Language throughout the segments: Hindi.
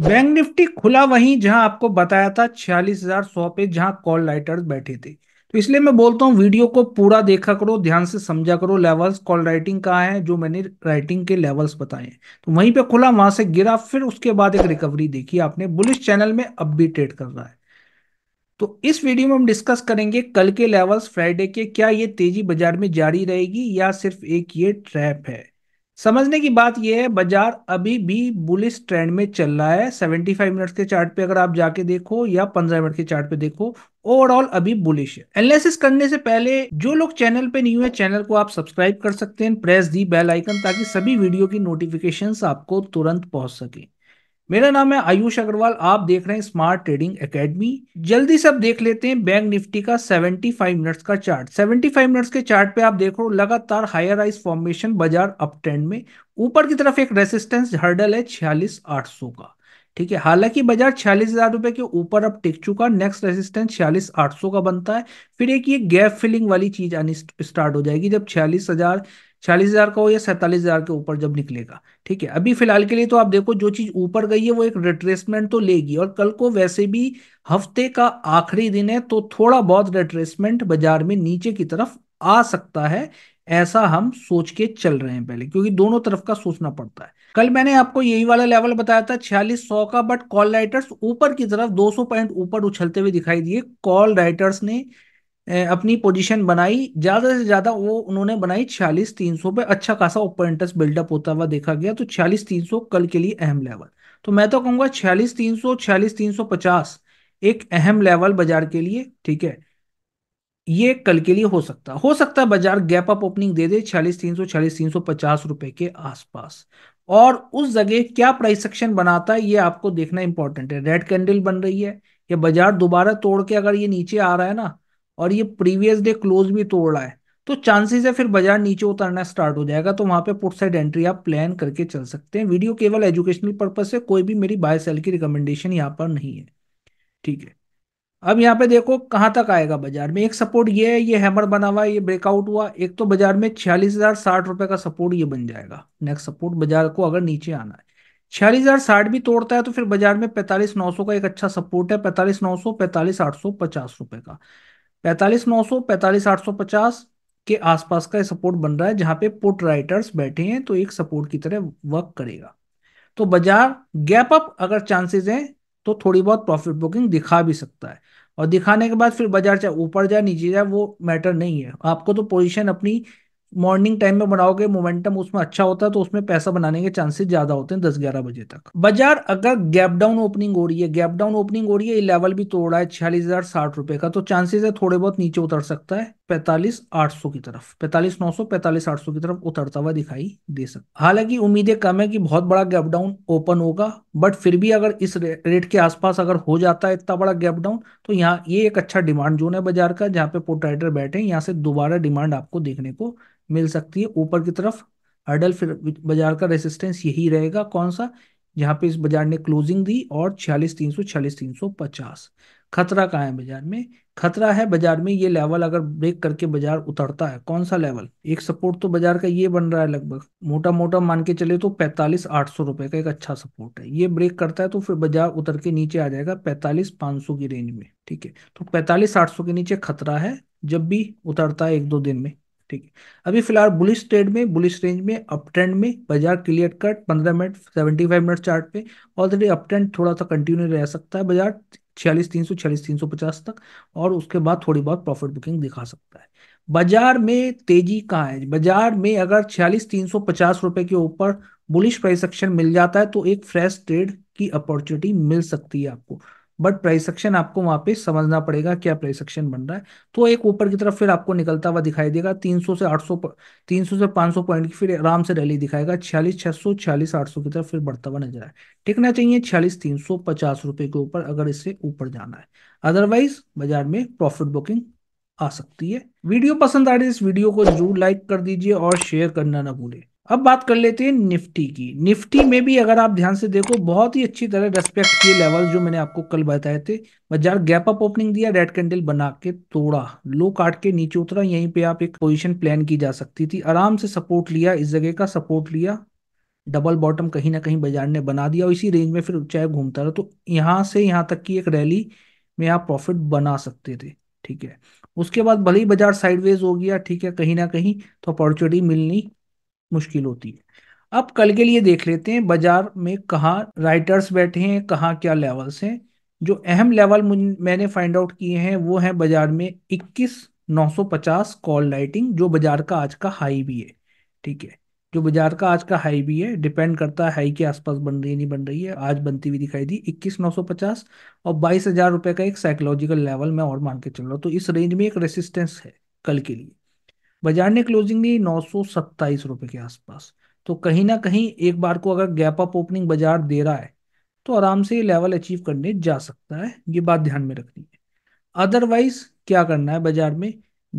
बैंक निफ्टी खुला वहीं जहां आपको बताया था छियालीस हजार सौ पे जहां कॉल राइटर्स बैठे थे तो इसलिए मैं बोलता हूँ वीडियो को पूरा देखा करो ध्यान से समझा करो लेवल्स कॉल राइटिंग कहाँ है जो मैंने राइटिंग के लेवल्स बताए हैं तो वहीं पे खुला वहां से गिरा फिर उसके बाद एक रिकवरी देखी आपने बुलिस चैनल में अब भी ट्रेड कर रहा है तो इस वीडियो में हम डिस्कस करेंगे कल के लेवल्स फ्राइडे के क्या ये तेजी बाजार में जारी रहेगी या सिर्फ एक ये ट्रैप है समझने की बात यह है बाजार अभी भी बुलिस ट्रेंड में चल रहा है 75 मिनट के चार्ट पे अगर आप जाके देखो या 15 मिनट के चार्ट पे देखो ओवरऑल अभी बुलिश है एनालिसिस करने से पहले जो लोग चैनल पे न्यू है चैनल को आप सब्सक्राइब कर सकते हैं प्रेस दी बेल आइकन ताकि सभी वीडियो की नोटिफिकेशन आपको तुरंत पहुंच सके मेरा नाम है आयुष अग्रवाल आप देख रहे हैं स्मार्ट ट्रेडिंग एकेडमी जल्दी से आप देख लेते हैं बैंक निफ्टी का 75 मिनट्स का चार्ट 75 मिनट्स के चार्ट पे आप देखो लगातार हायर आइस फॉर्मेशन बाजार अप ट्रेंड में ऊपर की तरफ एक रेसिस्टेंस हर्डल है छियालीस आठ सौ का ठीक है हालांकि बाजार छियालीस हजार रुपए के ऊपर अब टिक चुका नेक्स्ट रेजिस्टेंस छियालीस आठ सौ का बनता है फिर एक ये गैप फिलिंग वाली चीज आनी स्टार्ट हो जाएगी जब छियालीस हजार चालीस हजार का हो या सैतालीस हजार के ऊपर जब निकलेगा ठीक है अभी फिलहाल के लिए तो आप देखो जो चीज ऊपर गई है वो एक रिट्रेसमेंट तो लेगी और कल को वैसे भी हफ्ते का आखिरी दिन है तो थोड़ा बहुत रिट्रेसमेंट बाजार में नीचे की तरफ आ सकता है ऐसा हम सोच के चल रहे हैं पहले क्योंकि दोनों तरफ का सोचना पड़ता है कल मैंने आपको यही वाला लेवल बताया था छियालीस सौ का बट कॉल राइटर्स ऊपर की तरफ सौ पॉइंट ऊपर उछलते हुए दिखाई दिए कॉल राइटर्स ने अपनी पोजीशन बनाई ज्यादा से ज्यादा वो उन्होंने बनाई छियालीस तीन सौ पे अच्छा खासा ओपन इंटरेस्ट बिल्डअप होता हुआ देखा गया तो छियालीस तीन सौ कल के लिए अहम लेवल तो मैं तो कहूंगा छियालीस तीन सौ छियालीस तीन सौ पचास एक अहम लेवल बाजार के लिए ठीक है ये कल के लिए हो सकता हो सकता है बाजार गैप अप ओपनिंग दे दे छियालीस तीन सौ छियालीस तीन सौ पचास रुपए के आसपास और उस जगह क्या प्राइस एक्शन बनाता है ये आपको देखना इंपॉर्टेंट है रेड कैंडल बन रही है या बाजार दोबारा तोड़ के अगर ये नीचे आ रहा है ना और ये प्रीवियस डे क्लोज भी तोड़ रहा है तो चांसेस है फिर बाजार नीचे उतरना स्टार्ट हो जाएगा तो वहां पे पुट साइड एंट्री आप प्लान करके चल सकते हैं वीडियो केवल एजुकेशनल पर्पज से कोई भी मेरी बाय सेल की रिकमेंडेशन यहाँ पर नहीं है ठीक है अब यहाँ पे देखो कहाँ तक आएगा बाजार में एक सपोर्ट ये है ये हैमर बना हुआ है ये ब्रेकआउट हुआ एक तो बाजार में छियालीस हजार साठ रुपए का सपोर्ट ये बन जाएगा नेक्स्ट सपोर्ट बाजार को अगर नीचे आना है छियालीस हजार साठ भी तोड़ता है तो फिर बाजार में पैंतालीस नौ सौ का एक अच्छा सपोर्ट है पैंतालीस नौ सौ पैंतालीस आठ सौ पचास रुपए का पैंतालीस नौ सौ पैंतालीस आठ सौ पचास के आसपास का सपोर्ट बन रहा है जहां पे पुट राइटर्स बैठे हैं तो एक सपोर्ट की तरह वर्क करेगा तो बाजार गैप अप अगर चांसेस हैं तो थोड़ी बहुत प्रॉफिट बुकिंग दिखा भी सकता है और दिखाने के बाद फिर बाजार चाहे ऊपर जाए नीचे जाए वो मैटर नहीं है आपको तो पोजीशन अपनी मॉर्निंग टाइम में बनाओगे मोमेंटम उसमें अच्छा होता है तो उसमें पैसा बनाने के चांसेस ज्यादा होते हैं दस ग्यारह बजे तक बाजार अगर गैप डाउन ओपनिंग हो रही है गैप डाउन ओपनिंग हो रही है ये लेवल भी तोड़ा है छियालीस हजार साठ रुपए का तो चांसेस है थोड़े बहुत नीचे उतर सकता है पैंतालीस आठ सौ की तरफ पैंतालीस नौ सौ पैंतालीस आठ सौ की तरफ उतरता हुआ दिखाई दे सकता हालांकि उम्मीदें कम है कि बहुत बड़ा गैप डाउन ओपन होगा बट फिर भी अगर इस रेट के आसपास अगर हो जाता है इतना बड़ा गैप डाउन तो यहाँ ये एक अच्छा डिमांड जोन है बाजार का जहाँ पे पोट्राइडर बैठे हैं यहाँ से दोबारा डिमांड आपको देखने को मिल सकती है ऊपर की तरफ हर्डल फिर बाजार का रेसिस्टेंस यही रहेगा कौन सा जहाँ पे इस बाजार ने क्लोजिंग दी और छियालीस तीन सौ छियालीस तीन सौ पचास खतरा कहाँ है बाजार में खतरा है बाजार में ये लेवल अगर ब्रेक करके बाजार उतरता है कौन सा लेवल एक सपोर्ट तो बाजार का ये बन रहा है लगभग मोटा मोटा मान के चले तो पैंतालीस आठ सौ रुपए का एक अच्छा सपोर्ट है ये ब्रेक करता है तो फिर बाजार उतर के नीचे आ जाएगा पैंतालीस पांच सौ की रेंज में ठीक है तो पैंतालीस आठ सौ के नीचे खतरा है जब भी उतरता है एक दो दिन में ठीक है अभी फिलहाल बुलिस ट्रेड में बुलिस रेंज में अप ट्रेंड में बाजार क्लियर कट पंद्रह मिनट सेवेंटी फाइव मिनट चार्ट पे ऑलरेडी अप ट्रेंड थोड़ा सा कंटिन्यू रह सकता है बाजार छियालीस तीन सौ छियालीस तीन सौ पचास तक और उसके बाद थोड़ी बहुत प्रॉफिट बुकिंग दिखा सकता है बाजार में तेजी कहाँ है बाजार में अगर छियालीस तीन सौ पचास रुपए के ऊपर बुलिश प्राइस एक्शन मिल जाता है तो एक फ्रेश ट्रेड की अपॉर्चुनिटी मिल सकती है आपको बट प्राइस एक्शन आपको वहां पे समझना पड़ेगा क्या प्राइस एक्शन बन रहा है तो एक ऊपर की तरफ फिर आपको निकलता हुआ दिखाई देगा 300 से 800 300 से 500 पॉइंट की फिर आराम से रैली दिखाएगा छियालीस छह सौ छियालीस आठ सौ की तरफ फिर बढ़ता हुआ नजर आए टिकना चाहिए छियालीस तीन सौ पचास रुपए के ऊपर अगर इससे ऊपर जाना है अदरवाइज बाजार में प्रॉफिट बुकिंग आ सकती है वीडियो पसंद आ रही है तो इस वीडियो को जरूर लाइक कर दीजिए और शेयर करना ना भूलें अब बात कर लेते हैं निफ्टी की निफ्टी में भी अगर आप ध्यान से देखो बहुत ही अच्छी तरह रेस्पेक्ट किए लेवल जो मैंने आपको कल बताए थे बाजार गैप अप ओपनिंग दिया रेड कैंडल बना के तोड़ा लो काट के नीचे उतरा यहीं पे आप एक पोजीशन प्लान की जा सकती थी आराम से सपोर्ट लिया इस जगह का सपोर्ट लिया डबल बॉटम कहीं ना कहीं बाजार ने बना दिया और इसी रेंज में फिर चाहे घूमता रहा तो यहाँ से यहाँ तक की एक रैली में आप प्रॉफिट बना सकते थे ठीक है उसके बाद भले ही बाजार साइडवेज हो गया ठीक है कहीं ना कहीं तो अपॉर्चुनिटी मिलनी मुश्किल होती है अब कल के लिए देख लेते हैं बाजार में कहाँ राइटर्स बैठे हैं कहाँ क्या लेवल्स हैं जो अहम लेवल मैंने फाइंड आउट किए हैं वो है बाजार में इक्कीस नौ सौ पचास कॉल लाइटिंग जो बाजार का आज का हाई भी है ठीक है जो बाजार का आज का हाई भी है डिपेंड करता है हाई के आसपास बन रही है नहीं बन रही है आज बनती हुई दिखाई दी इक्कीस नौ सौ पचास और बाईस हजार रुपये का एक साइकोलॉजिकल लेवल मैं और मान के चल रहा हूँ तो इस रेंज में एक रेसिस्टेंस है कल के लिए बाजार ने क्लोजिंग दी नौ रुपए के आसपास तो कहीं ना कहीं एक बार को अगर गैप अप ओपनिंग बाजार दे रहा है तो आराम से ये लेवल अचीव करने जा सकता है ये बात ध्यान में रखनी है अदरवाइज क्या करना है बाजार में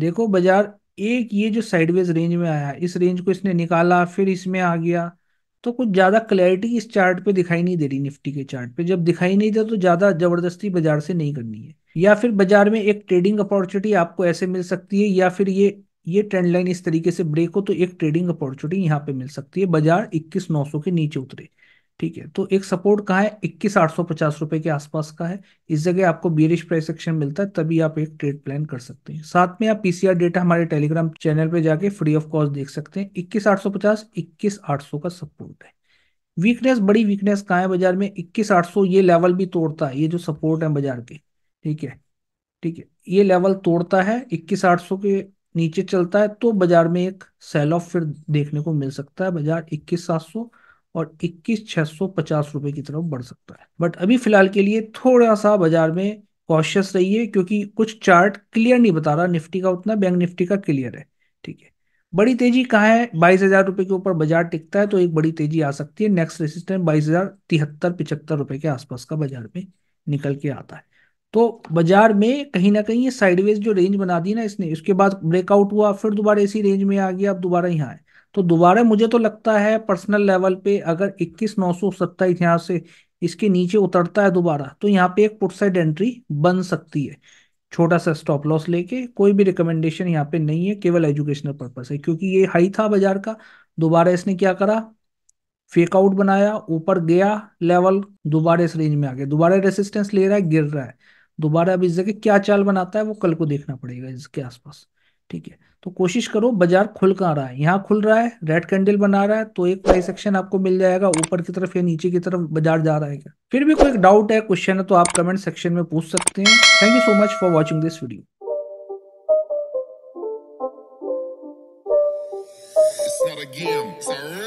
देखो बाजार एक ये जो साइडवेज रेंज में आया इस रेंज को इसने निकाला फिर इसमें आ गया तो कुछ ज़्यादा क्लैरिटी इस चार्ट पे दिखाई नहीं दे रही निफ्टी के चार्ट पे जब दिखाई नहीं दे तो ज़्यादा ज़बरदस्ती बाजार से नहीं करनी है या फिर बाजार में एक ट्रेडिंग अपॉर्चुनिटी आपको ऐसे मिल सकती है या फिर ये ये ट्रेंड लाइन इस तरीके से ब्रेक हो तो एक ट्रेडिंग अपॉर्चुनिटी यहाँ पे मिल सकती है बाजार इक्कीस नौ सौ के नीचे उतरे ठीक है तो एक सपोर्ट कहा है इक्कीस आठ सौ पचास रुपए के आसपास का है इस जगह आपको बियरिश प्राइस एक्शन मिलता है तभी आप एक ट्रेड प्लान कर सकते हैं साथ में आप पीसीआर डेटा हमारे टेलीग्राम चैनल पे जाके फ्री ऑफ कॉस्ट देख सकते हैं इक्कीस आठ सौ पचास इक्कीस आठ सौ का सपोर्ट है वीकनेस बड़ी वीकनेस कहा है बाजार में इक्कीस आठ सौ ये लेवल भी तोड़ता है ये जो सपोर्ट है बाजार के ठीक है ठीक है ये लेवल तोड़ता है इक्कीस आठ सौ के नीचे चलता है तो बाजार में एक सेल ऑफ फिर देखने को मिल सकता है बाजार इक्कीस सात सौ और इक्कीस छह सौ पचास रुपए की तरफ बढ़ सकता है बट अभी फिलहाल के लिए थोड़ा सा बाजार में कॉशियस रहिए क्योंकि कुछ चार्ट क्लियर नहीं बता रहा निफ्टी का उतना बैंक निफ्टी का क्लियर है ठीक है बड़ी तेजी कहाँ है बाईस हजार रुपए के ऊपर बाजार टिकता है तो एक बड़ी तेजी आ सकती है नेक्स्ट रेसिस्टेंट बाईस हजार तिहत्तर पिछहत्तर रुपए के आसपास का बाजार में निकल के आता है तो बाजार में कहीं ना कहीं ये साइडवेज जो रेंज बना दी ना इसने उसके बाद ब्रेकआउट हुआ फिर दोबारा इसी रेंज में आ गया अब दोबारा यहाँ है तो दोबारा मुझे तो लगता है पर्सनल लेवल पे अगर इक्कीस नौ सौ सत्ताईस यहाँ से इसके नीचे उतरता है दोबारा तो यहाँ पे एक पुट साइड एंट्री बन सकती है छोटा सा स्टॉप लॉस लेके कोई भी रिकमेंडेशन यहाँ पे नहीं है केवल एजुकेशनल पर्पज है क्योंकि ये हाई था बाजार का दोबारा इसने क्या करा फेक आउट बनाया ऊपर गया लेवल दोबारा इस रेंज में आ गया दोबारा रेसिस्टेंस ले रहा है गिर रहा है दोबारा अब इस जगह क्या चाल बनाता है वो कल को देखना पड़ेगा इसके आसपास ठीक है तो कोशिश करो बाजार खुल कहाँ रहा है यहाँ खुल रहा है रेड कैंडल बना रहा है तो एक प्राइस एक्शन आपको मिल जाएगा ऊपर की तरफ या नीचे की तरफ बाजार जा रहा है क्या फिर भी कोई डाउट है क्वेश्चन है तो आप कमेंट सेक्शन में पूछ सकते हैं thank you so much for watching this video It's not a game, it's